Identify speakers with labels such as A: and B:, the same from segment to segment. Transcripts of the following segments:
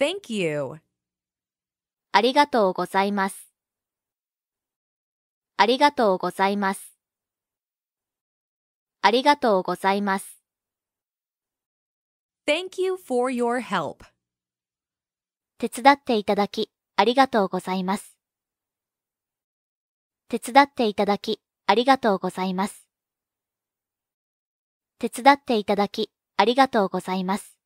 A: Thank you. ありがとうございます。ありがとうございます。ありがとうございます。Thank you for your help. 手伝っていただき、ありがとうございます。手伝っていただき、ありがとうございます。手伝っていただき、ありがとうございます。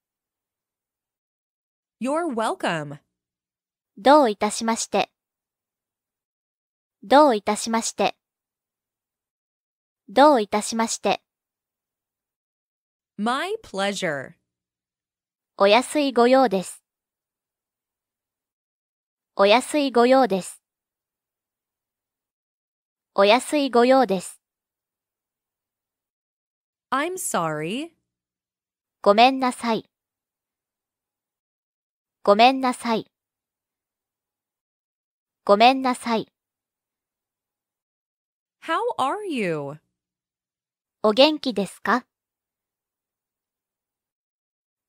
A: You're welcome. どういたしまして。どういたしまして。どういたしまして。My pleasure. お安いご用です。お安いご用です。お安いご用です。I'm sorry. ごめんなさい。ごめんなさい。ごめんなさい。How are you? お元気ですか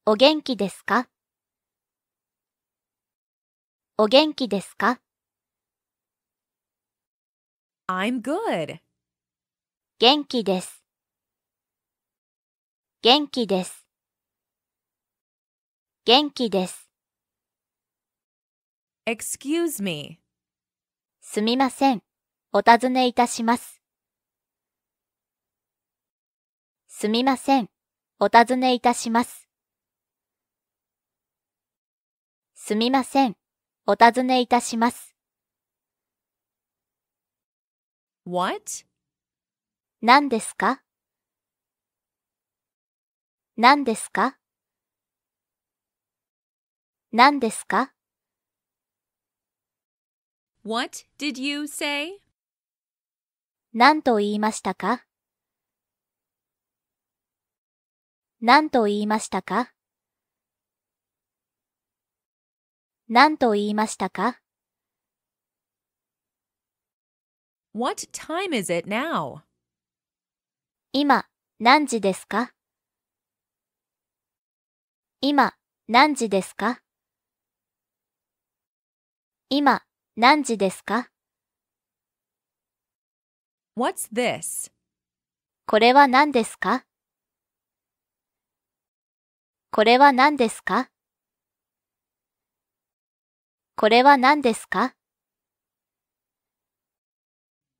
A: お元気ですかお元気ですか ?I'm good. 元気です。元気です。元気です。Excuse me. すみません。お尋ねいたします。すみません。お尋ねいたします。すみません。お尋ねいたします。What? 何ですか何ですか何ですか
B: What did you say?
A: 何と言いましたか何と言いましたか何と言いましたか ?What time is it now? 今何時ですか今何時ですか今何時ですか ?What's this? これは何ですかこれは何ですかこれは何ですか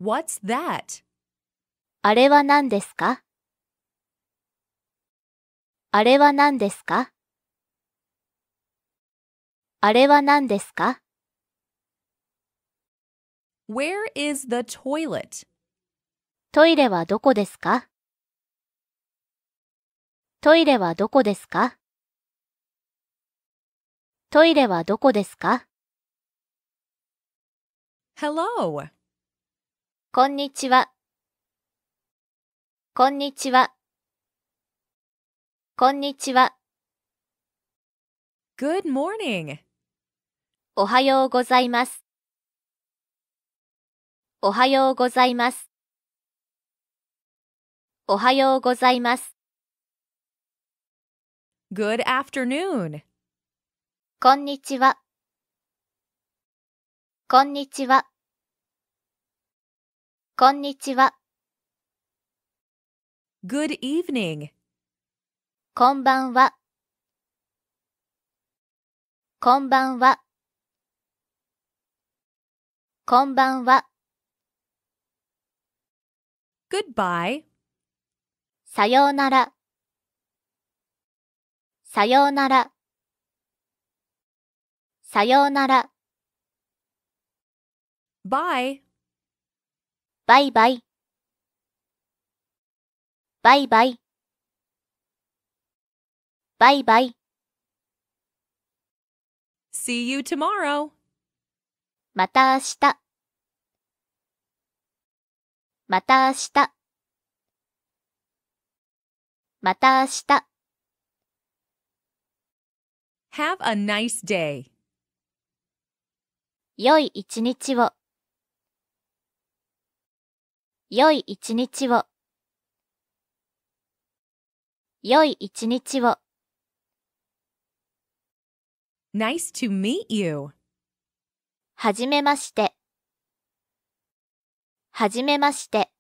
A: ?What's that? あれは何ですかあれは何ですかあれは何ですか Where is the toilet? トイレはどこですかトイレはどこですかトイレはどこですか ?Hello! こんにちは。こんにちは。こんにちは。Good morning! おはようございます。おはようございます。おはようございます。Good afternoon. こんにちは。こんにちは。こんにちは。Good evening. こんばんは。こんばんは。こんばんは。Goodbye. さようなら。さようなら。さようなら。Bye. バイバイ。バイバイ。バイバイ。See you tomorrow. また明日。また明日。また明日。Have a nice day. 良い一日を。良い一日を。良い一日を。Nice to meet you. はじめまして。はじめまして。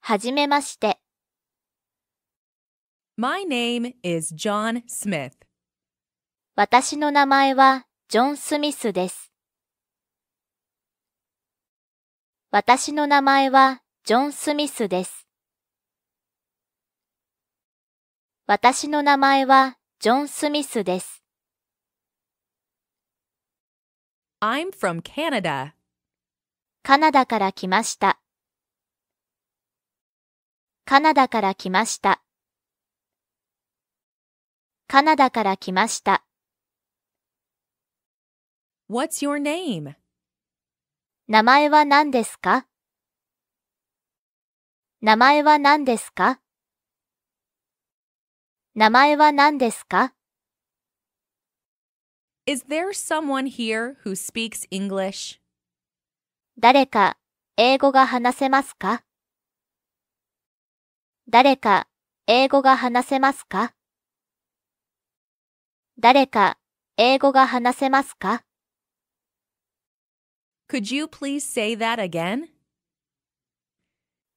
A: はじめまして。My name is John Smith. 私の名前はジョン・スミスです。私の名前はジョン・スミスです。私の名前はジョン・スミスです。I'm from Canada. カナダから来ました。カナダから来ました。カナダから来ました。What's your name? 名前は何ですか名前は何ですか名前は何ですか Is there someone here who speaks English? 誰か、英語が話せますか誰か、英語が話せますか誰か、英語が話せますか Could you please say that again?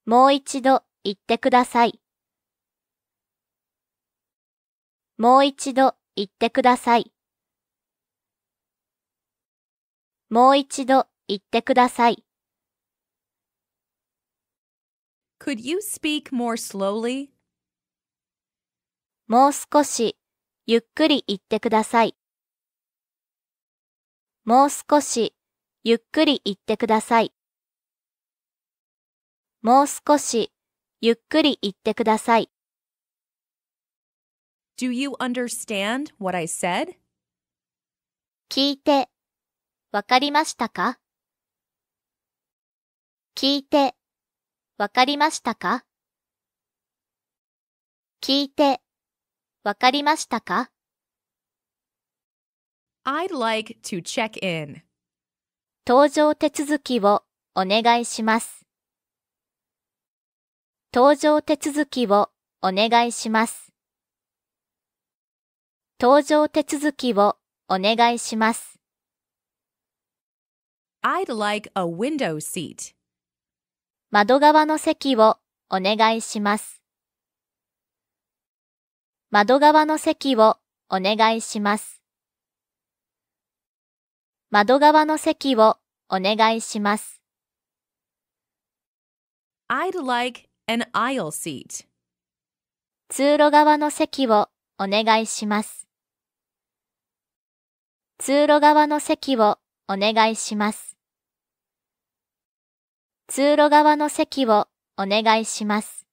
A: もう一度言ってください。もう一度言ってください。もう一度行ってください。Could you speak more slowly? もう少し、ゆっくり言ってください。もう少し、ゆっくり言ってください。もう少し、ゆっくり言ってください。Do you understand what I said? 聞いて、わかりましたか聞いて、わかりましたか聞いて、わかりましたか ?I'd like to check in. 登場手続きをお願いします。登場手続きをお願いします。登場手続きをお願いします。I'd like a window seat. 窓側の席をお願いします。窓側の席をお願いします。窓側の席をお願いします。
B: I'd like an aisle seat.
A: 通路側の席をお願いします。通路側の席をお願いします。通路側の席をお願いします。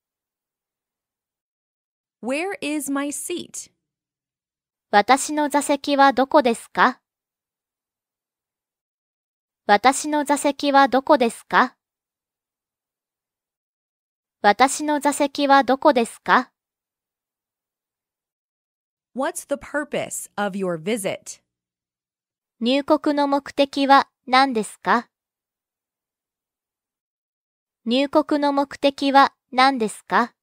A: Where is my seat? 私の座席はどこですか私の座席はどこですか私の座席はどこですか ?What's the purpose of your visit? 入国の目的は何ですか入国の目的は何ですか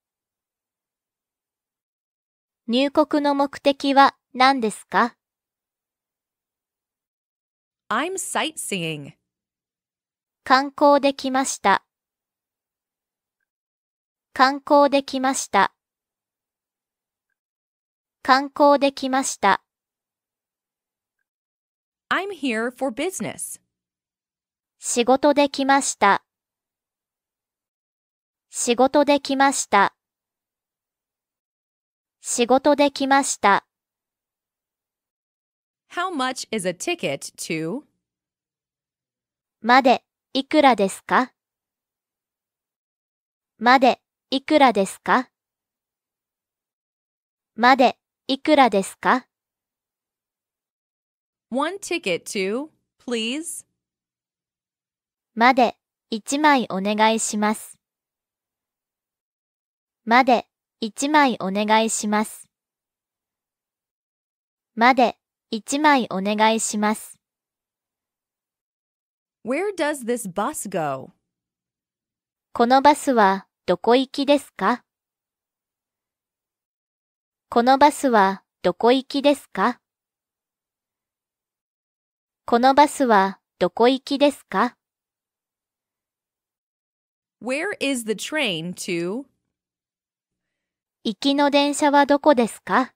A: 入国の目的は何ですか ?I'm sightseeing. 観光できました。観光できました。観光できました。I'm here for business. 仕事できました。仕事できました。仕事できました。How much is a ticket to? までいくらですかまでいくらですかまでいくらですか ?One ticket to, please. まで一枚お願いします。まで一枚お願いします。まで一枚お願いします。Where does this bus go? このバスはどこ行きですかこのバスはどこ行きですかこのバスはどこ行きですか Where is the train to? 行きの電車はどこですか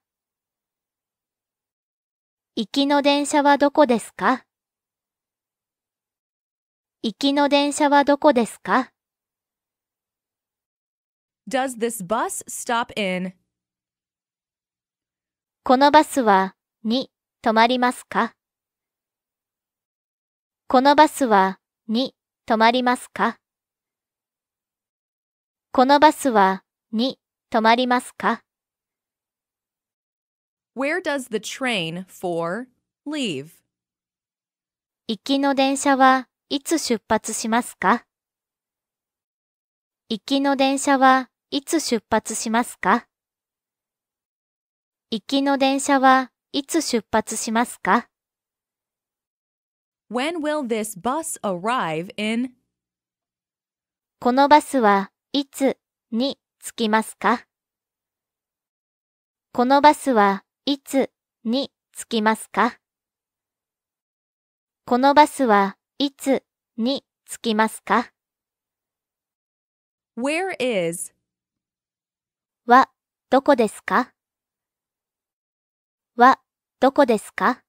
A: 行きの電車はどこですか行きの電車はどこですか Does this bus stop in? このバスはに止まりますかこのバスはに止まりますかこのバスはに止まりますか Where does the train for leave? 行きの電車はいつ出発しますか行きの電車はいつ出発しますか行きの電車はいつ出発しますか When will this bus arrive in? このバスはいつに着きますかこのバスはいつに着きますかこのバスはいつに着きますか ?Where is? はどこですかはどこですか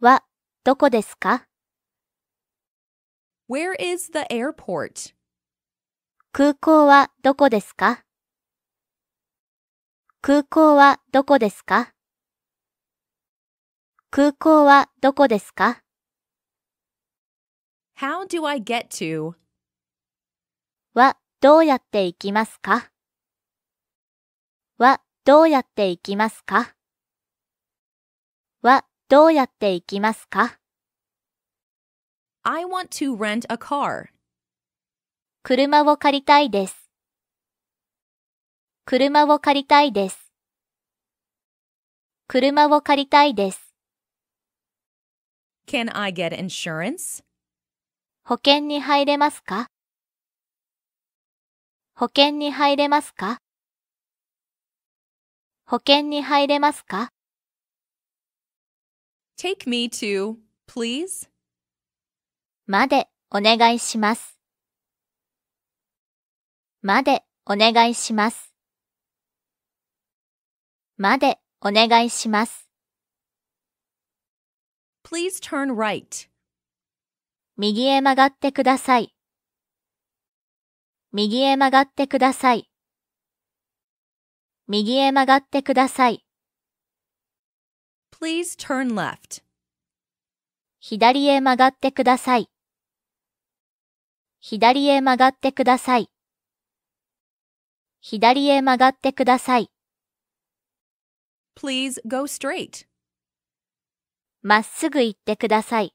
A: はどこですか ?Where is the airport? 空港はどこですか空港はどこですか空港はどこですか ?How do I get to? はどうやって行きますかはどうやって行きますかはどうやって行きますか
B: ?I want to rent a car.
A: 車を借りたいです。車を借りたいです。車を借りたいです。Can I get insurance? 保険に入れますか保険に入れますか保険に入れますか ?Take me to, please. までお願いします。までお願いします。までお願いします。Please turn right. 右へ曲がってください。右へ曲がってください。右へ曲がってください。Please turn left. 左へ曲がってください。左へ曲がってください。左へ曲がってください。Please go straight. まっすぐ行ってください。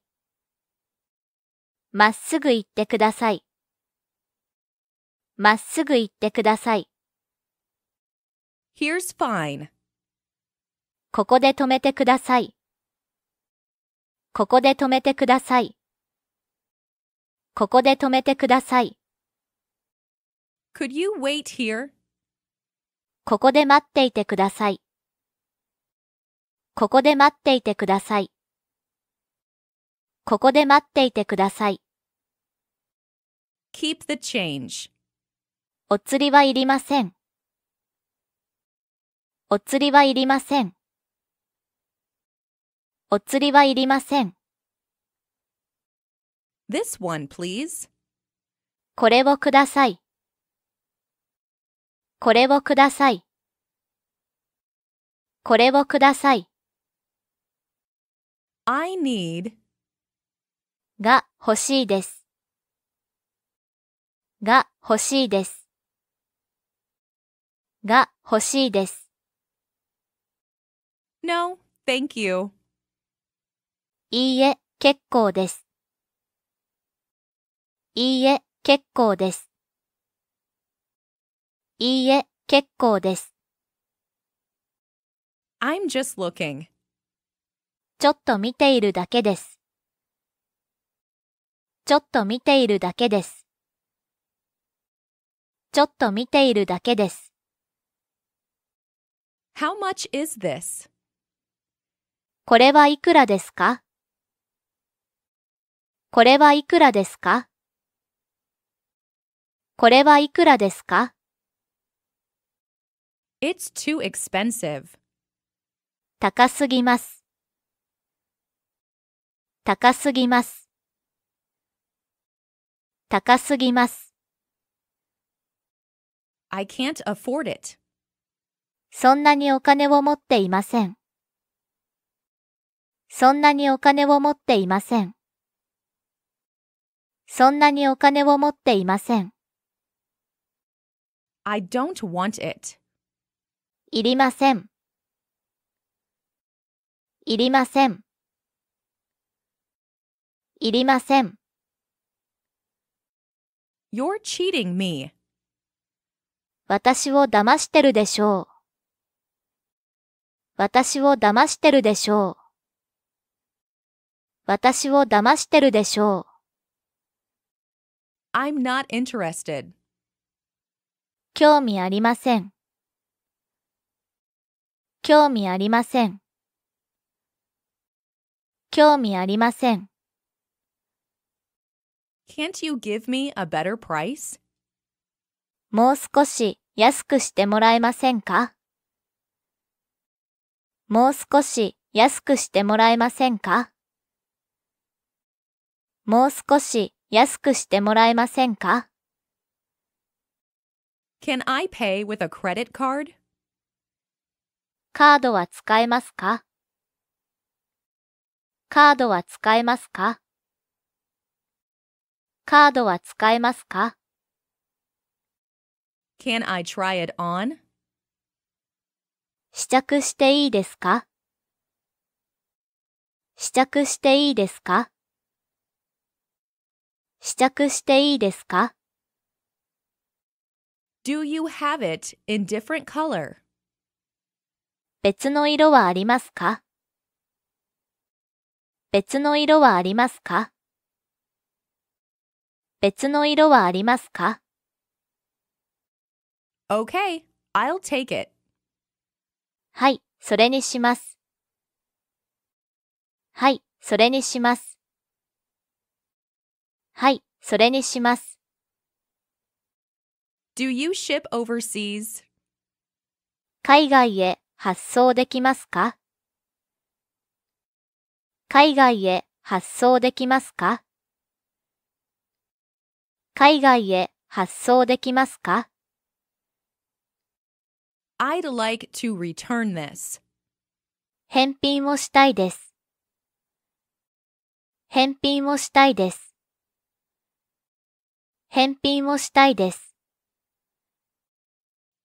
A: まっすぐ行ってください。まっすぐ行ってください。
B: Here's fine.
A: ここで止めてください。ここで止めてください。ここで止めてください。Could you wait here? ここで待っていてください。ここで待っていてください。ここで待っていてください。Keep the change. お釣りはいりません。お釣りはいりません。お釣りはいりません。This one, please. これをください。これをください。これをください。
B: I need
A: が欲しいです。が欲しいです。が欲しいです。
B: No, thank you.
A: いいえ、結構です。いいえ、結構です。いいえ、結構です。
B: I'm just looking.
A: ちょっと見ているだけです。ちょっと見ているだけです。ちょっと見ているだけです。
B: How much is this?
A: これはいくらですかこれはいくらですかこれはいくらですか It's too expensive. 高すぎます。高すぎます。高すぎます。I can't afford it. そんなにお金を持っていません。そんなにお金を持っていません。そんなにお金を持っていません。I don't want it. いりません。いりません。いりません。You're cheating me. 私を騙してるでしょう。私を騙してるでしょう。私を騙してるでしょ
B: う。I'm not interested.
A: 興味ありません。興味ありません。興味ありません。
B: Can't you give me a better price?
A: もう少し安くしてもらえませんかもう少し安くしてもらえませんかもう少し安くしてもらえませんか
B: Can I pay with a credit card?
A: カードは使えますかカードは使えますかカードは使えますか Can I try it on? 試着していいですか試着していいですか試着していいですか Do you have it in different color? 別の色はありますか別の色はありますか別の色はありますか ?Okay, I'll take it. はい、それにします。はい、それにします。はい、それにします。Do you ship overseas? 海外へ発送できますか海外へ発送できますか海外へ発送できますか I'd like to return this. 返品をしたいです。返品をしたいです。返品をしたいです。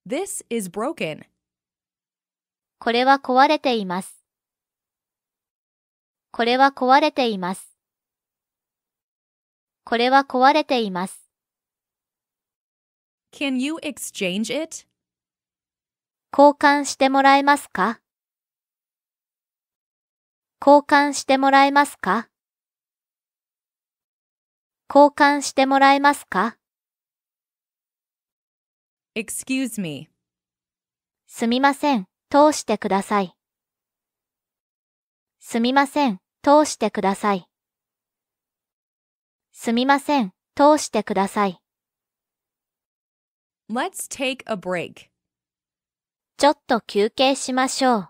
A: This is broken. これは壊れています。これは壊れています。これは壊れています。Can you exchange it? 交換してもらえますか交換してもらえますか交換してもらえますか
B: Excuse me.
A: すみません。通してください。すみません、通してください。すみません、通してください。Let's take a break. ちょっと休憩しましょう。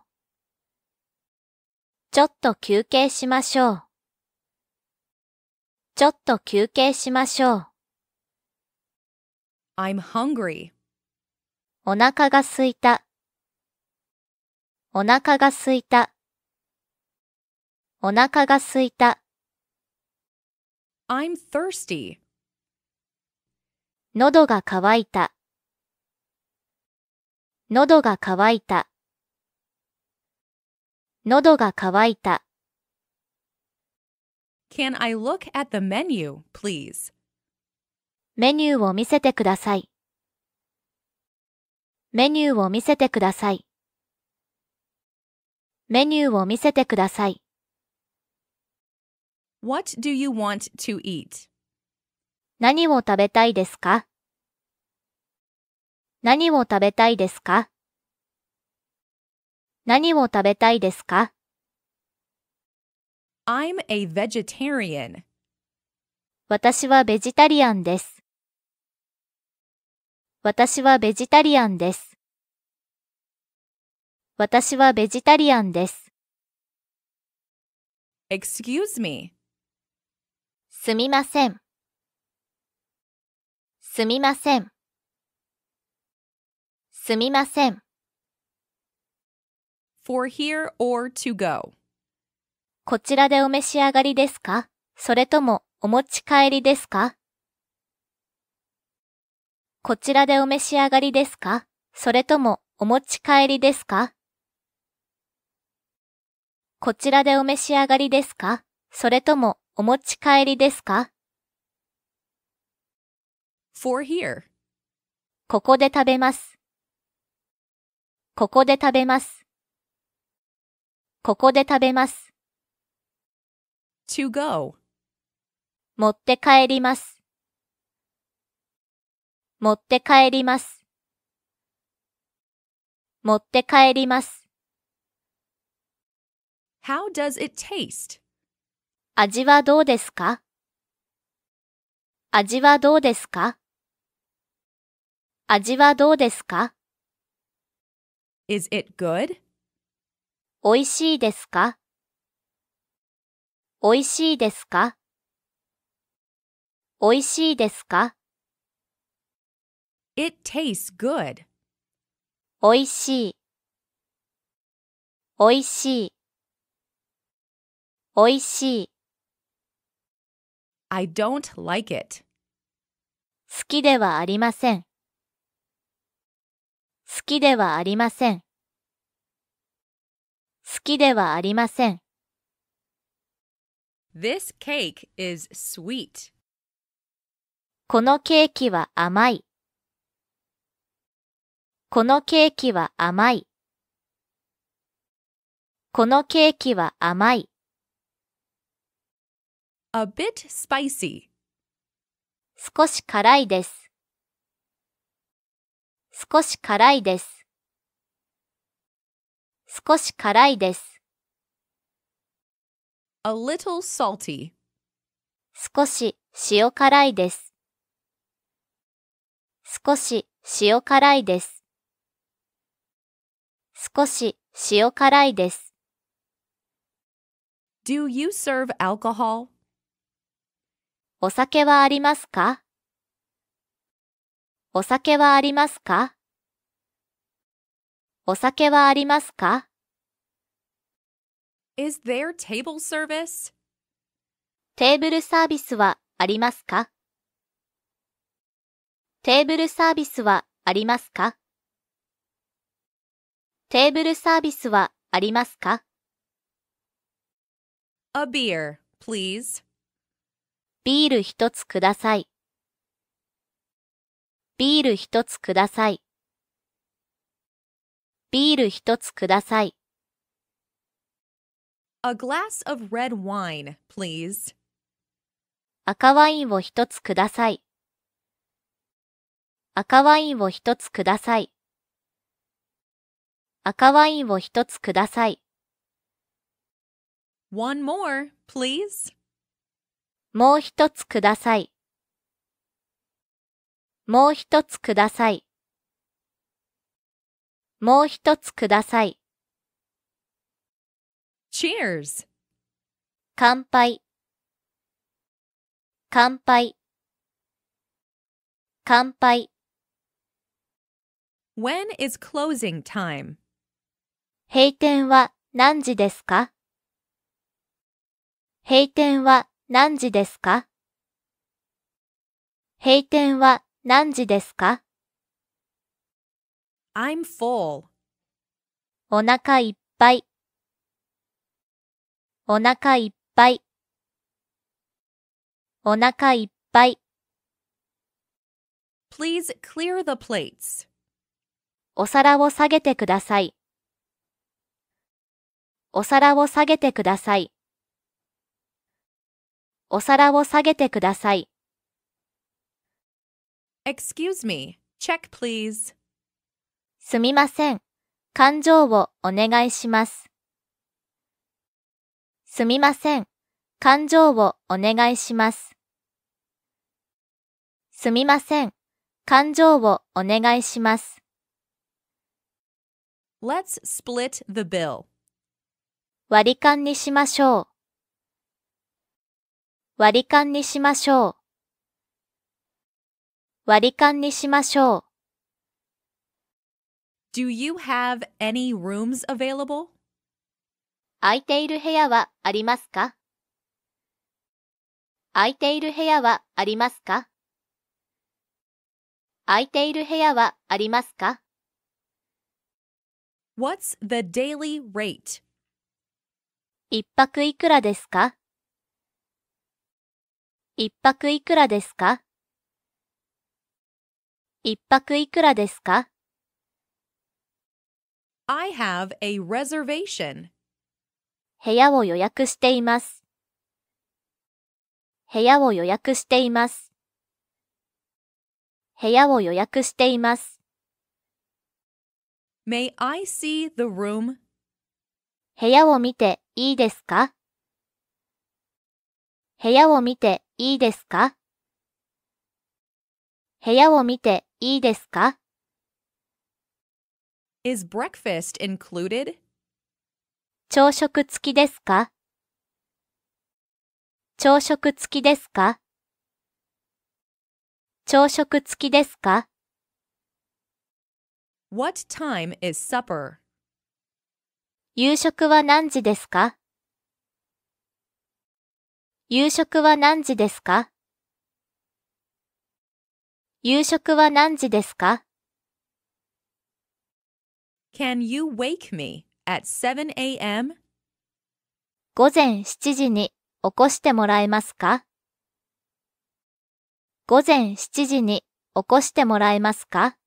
A: ちょっと休憩しましょう。ちょっと休憩しましょう。I'm hungry. お腹がすいた。お腹が空いた。お腹が空いた。
B: I'm thirsty.
A: 喉が渇いた。喉が渇いた。喉が渇いた。
B: Can I look
A: at the menu, please? メニューを見せてください。メニューを見せてください。メニューを見せてください。
B: What do you
A: want to eat? 何を食べたいですか何を食べたいですか何を食べたいですか
B: ?I'm a vegetarian.
A: 私はベジタリアンです。私はベジタリアンです。私はベジタリアンです。Excuse me. すみません。すみません。すみません。for here or to go こちらでお召し上がりですかそれともお持ち帰りですかこちらでお召し上がりですかそれともお持ち帰りですかこちらでお召し上がりですかそれともお持ち帰りですか For here. ここで食べます。ここで食べます。ここで食べます。to go 持って帰ります。持って帰ります。持って帰ります。How does it taste? 味はどうですか味はどうですか味はどうですか ?Is it good? おいしいですかおいしいですかおいしいですか ?It tastes good. おいしいおいしいおいしい。I don't like it. 好きではありません。好きではありません。好きではありません。
B: This cake is
A: sweet. このケーキは甘い。このケーキは甘い。このケーキは甘い。a bit spicy 少し辛いです少し辛いです少し辛いです a little salty 少し塩辛いです少し塩辛いです少し塩辛いです Do you serve alcohol? お酒はありますかお酒はありますかお酒はありますか
B: Is there table service?
A: テーブルサービスはありますかテーブルサービスはありますかテーブルサービスはありますか ?A beer, please. ビール一つください。ビール一つください。ビール一つください。A glass of red wine, please. 赤ワインを一つください。赤ワインを一つください。赤ワインを一つください。One more, please. もう一つください。もう一つください。もう一つください。Cheers! 乾杯乾杯乾杯 When is closing time? 閉店は何時ですか閉店は何時ですか閉店は何時ですか ?I'm full. お腹いっぱい。お腹いっぱい。お腹いっぱい。Please clear the plates. お皿を下げてください。お皿を下げてください。お皿を下げてください。Excuse me, check please. すみません。勘定をお願いします。すみません。勘定をお願いします。すみません。勘定をお願いします。
B: Let's split the bill.
A: 割り勘にしましょう。割り勘にしましょう。割り勘にしましょう。Do you have any rooms available? 空いている部屋はありますか空いている部屋はありますか空いている部屋はありますか ?What's the daily rate? 一泊いくらですか一泊いくらですか一泊いくらですか I have a reservation. 部屋を予約しています。部屋を予約しています。部屋を予約しています。May I see the room? 部屋を見ていいですか部屋を見ていいですか部屋を見ていいですか Is breakfast included? 朝食付きですか朝食付きですか朝食付きですか ?What time is supper? 夕食は何時ですか夕食は何時ですか夕食は何時ですか ?Can you wake me at 7 a.m? 午前7時に起こしてもらえますか午前7時に起こしてもらえますか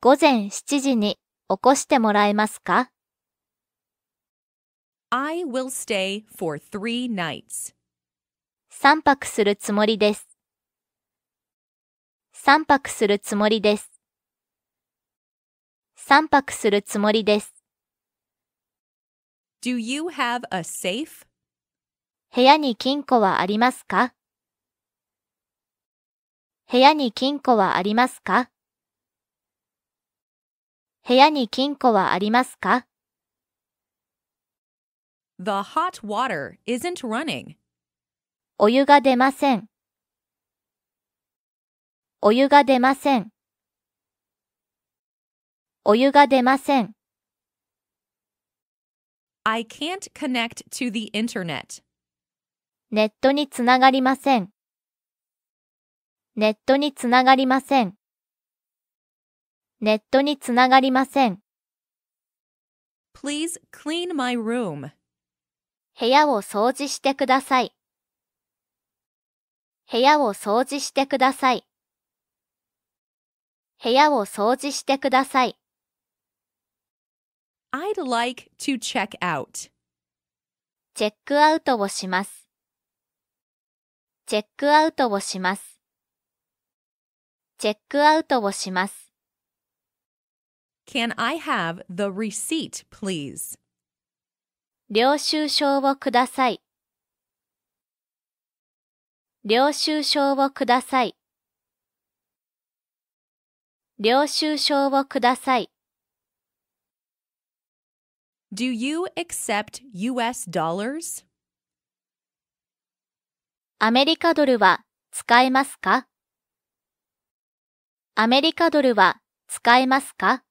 A: 午前7時に起こしてもらえますか I will stay for three nights. 三泊するつもりです。三泊するつもりです。三泊するつもりです。Do
B: you have a safe?
A: 部屋に金庫はありますか部屋に金庫はありますか部屋に金庫はありますか
B: The hot water isn't running.
A: お湯が出ません。お湯が出ません。お湯が出ません。
B: I can't connect to the internet.
A: ネットにつながりません。ネットにつながりません。ネットにつながりません。Please clean my room. 部屋を掃除してください。部屋を掃除してください。部屋を掃除してください。I'd like to check out. チェックアウトをします。チェックアウトをします。チェックアウトをします。Can I have the receipt, please? 領収書をください。領収書をください。領収書をください。Do you accept US dollars? アメリカドルは使えますかアメリカドルは使えますか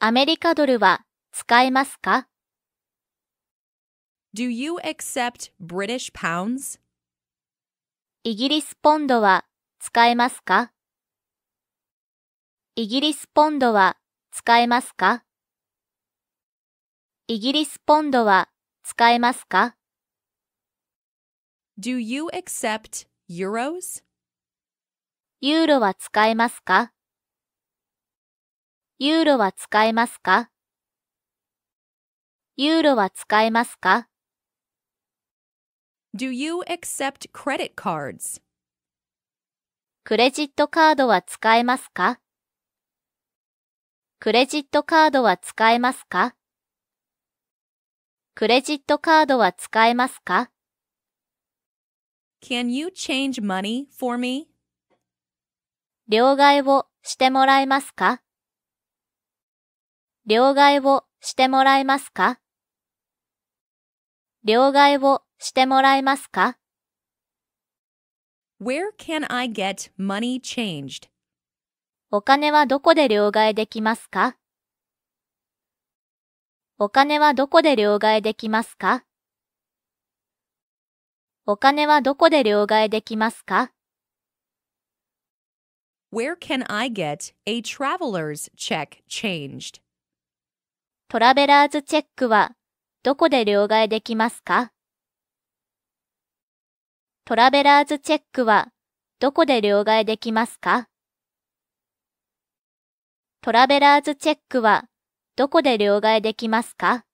A: アメリカドルは使えますか Do you accept British pounds? イギリスポンドは使えますかイギリスポンドは使えますかイギリスポンドは使えますか Do you accept euros? ユーロは使えますかユーロは使えますかユーロは使えますか ?Do you accept credit cards? クレジットカードは使えますかクレジットカードは使えますかクレジットカードは使えますか Can you change money for me? 両替をしてもらえますか両替をしてもらえますか両替をしてもらえますか Where can I get money changed? お金はどこで両替できますかお金はどこで両替できますかお金はどこで両替できますか Where can I get a traveler's check changed? トラベラーズチェックはどこで両替できますかトラベラーズチェックはどこで両替できますかトラベラーズチェックはどこで両替できますか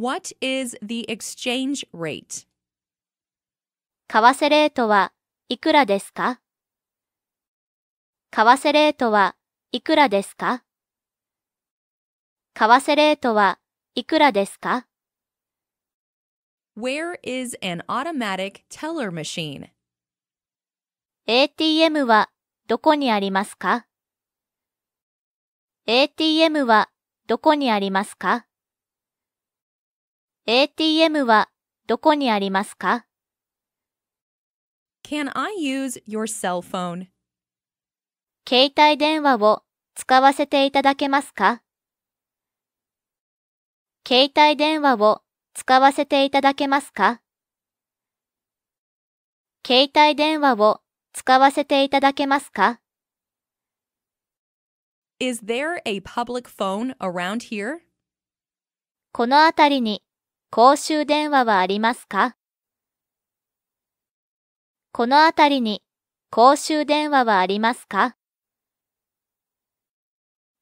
A: ?What is the exchange rate? 為替レートはいくらですか為替レートはいくらですか為替レートはいくらですか
B: Where is an automatic teller machine?
A: ATM はどこにありますか ?ATM はどこにありますか ?ATM はどこにありますか
B: ?Can I use
A: your cell phone? 携帯電話を使わせていただけますか携帯電話を使わせていただけますか携帯電話を使わせていただけますか
B: Is there a public phone around here?
A: この辺りに公衆電話はありますかこのたりに公衆電話はありますか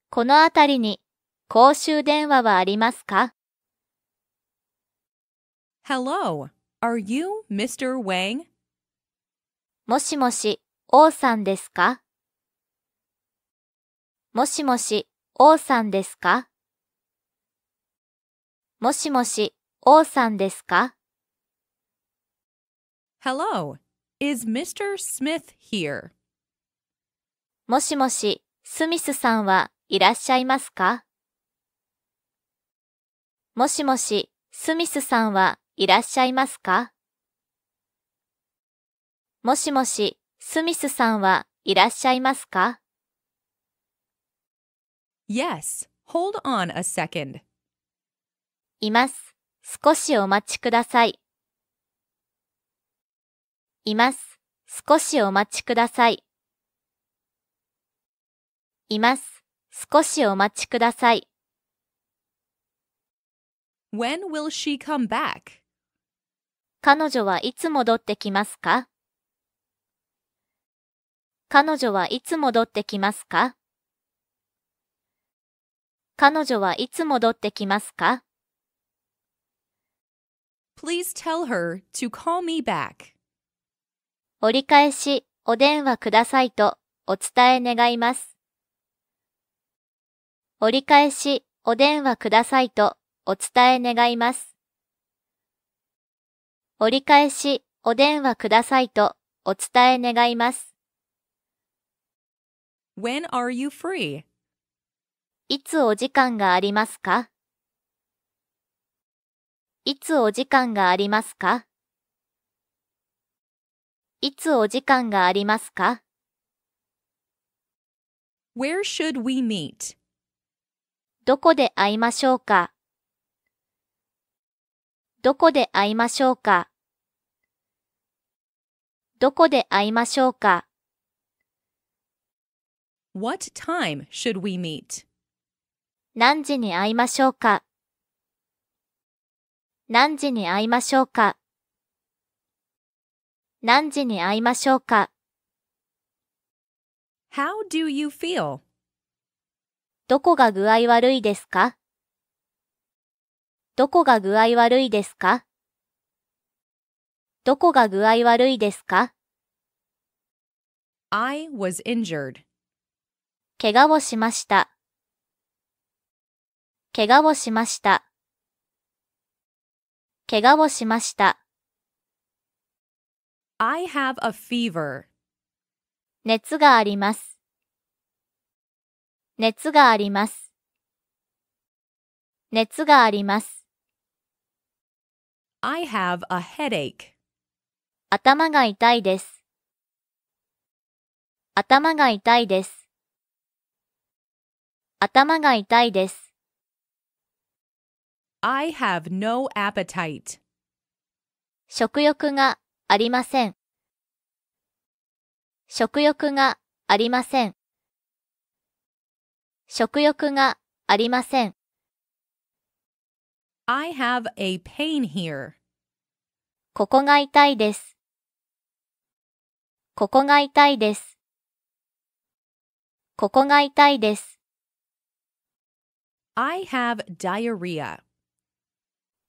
A: このたりに公衆電話はありますか ?Hello, are you Mr. Wang? もしもし、王さんですかもしもし、王さんですかもしもし、王さんですか ?Hello, is Mr. Smith here? もしもし、スミスさんはいらっしゃいますかもしもし、スミスさんはいらっしゃいますかもしもし、スミスさんはいらっしゃいますか ?Yes, hold on a second. います。少しお待ちください。います。少しお待ちください。います。少しお待ちください。When will she come back? 彼女はいつ戻ってきますか彼女はいつ戻ってきますか彼女はいつ戻ってきますか Please tell her to call me back. 折り返し、お電話くださいとお伝え願います。折り返し、お電話くださいとお伝え願います。折り返し、お電話くださいとお伝え願います。When are you free? いつお時間がありますかいつお時間がありますかいつお時間がありますか ?Where should we meet? どこで会いましょうかどこで会いましょうかどこで会いましょうか ?What time should we meet? 何時に会いましょうか何時に会いましょうか何時に会いましょうか ?How do you feel? どこが具合悪いですかどこが具合悪いですかどこが具合悪いですか ?I was injured. 怪我をしました。怪我をしました。怪我をしました。
B: I have a fever.
A: 熱があります。熱があります。熱があります。I have a headache. 頭が痛いです。頭が痛いです。頭が痛いです。
B: I have no appetite.
A: 食欲がありません。食欲がありません。食欲がありません。I have a pain here. ここが痛いです。ここが痛いです。ここが痛いです。I have diarrhea.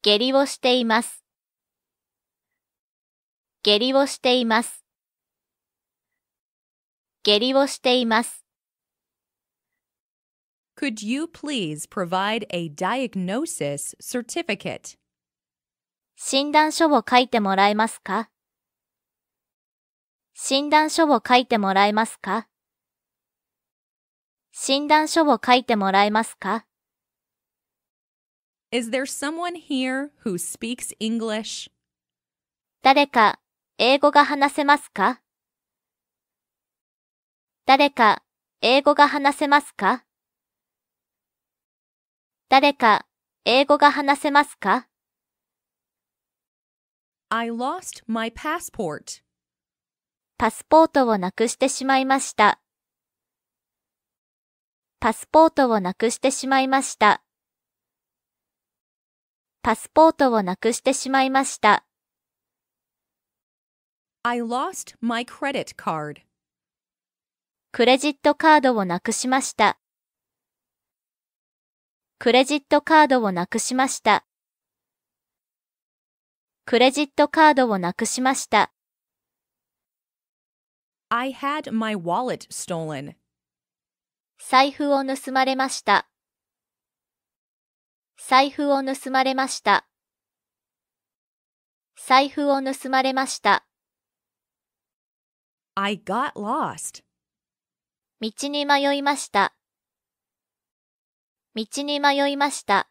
A: 下痢をしています。下痢をしています。下痢をしています。Could you please provide a diagnosis certificate? 診断書を書いてもらえますか診断書を書いてもらえますか診断書を書いてもらえますか Is there someone here who speaks English? 誰か英語が話せますか誰か英語が話せますか誰か、英語が話せますか ?I lost my passport. パスポートをなくしてしまいました。パスポートをなくしてしまいました。パスポートをなくしてしまいました。I lost my credit card. クレジットカードをなくしました。クレジットカードをなくしました。クレジットカードをなくしました。I had my wallet stolen. 財布を盗まれました。財布を盗まれました。財布を盗まれました。I got lost. 道に迷いました。道に迷いました。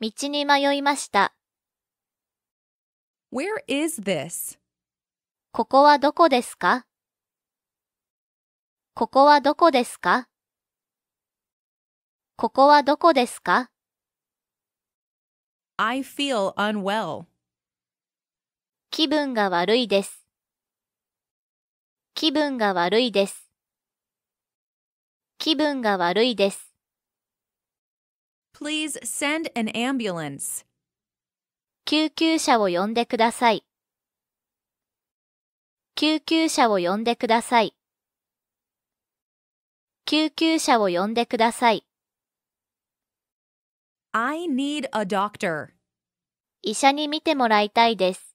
A: 道に迷いました。Where is this? ここはどこですかここはどこですかここはどこですか ?I feel unwell. 気分が悪いです。気分が悪いです。気分が悪いです。Please send an ambulance. 救急車を呼んでください。救急車を呼んでください。救急車を呼んでください。I need a doctor. 医者に見てもらいたいです。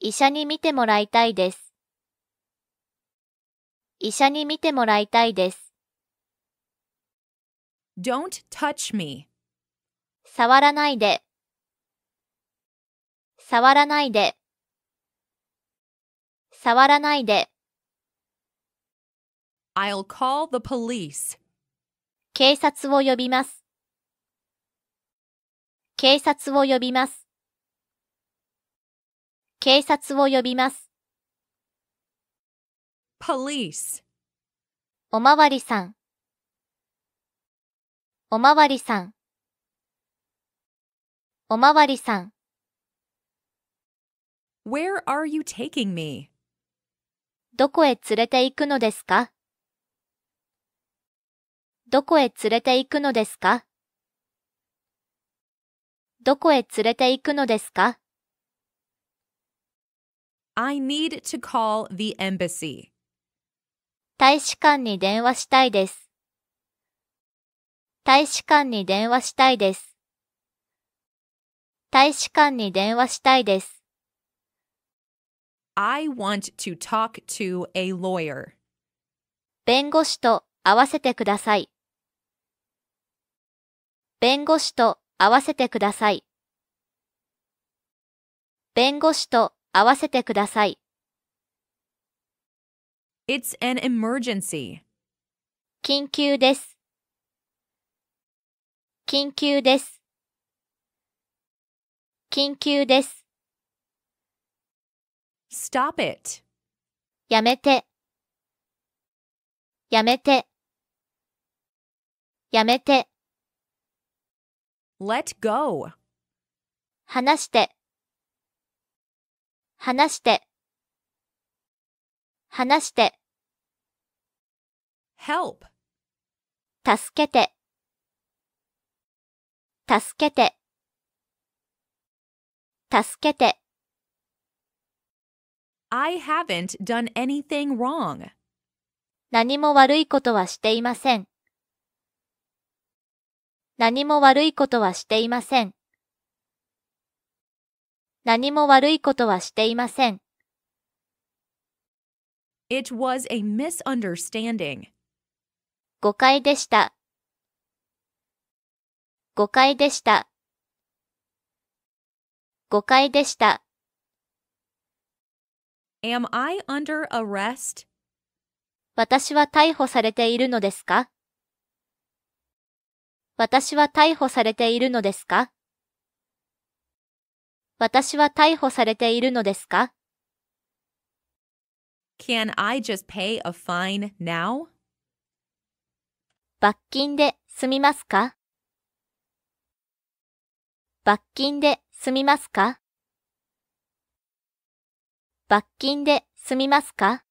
A: 医者に見てもらいたいです。医者に見てもらいたいです。Don't touch me. 触らないで。触らないで。触らないで。I'll call the police. 警察を呼びます。警察を呼びます。警察を呼びます。police おまわりさんおまわりさんおまわりさん Where are you taking me? どこへ連れて行くのですかどこへ連れて行くのですかどこへ連れて行くのですか I need to call the embassy. 大使館に電話したいです。大使館に電話したいです。大使館に電話したいです。I want to talk to a lawyer. 弁護士と会わせてください。弁護士と会わせてください。弁護士と会わせてください。It's an emergency. 緊急です。緊急です。緊急です。Stop it. やめて。やめて。やめて。Let go. 話して。話して。話して。help 助けて助けて助けて I haven't done anything wrong 何も悪いことはしていません何も悪いことはしていません何も悪いことはしていません It was a misunderstanding. 誤解でした。誤解でした。誤解でした。Am I under arrest? 私は逮捕されているのですか私は逮捕されているのですか私は逮捕されているのですか
B: Can I just pay a fine now?
A: 罰金で済みますか罰金で済みますか罰金で済みますか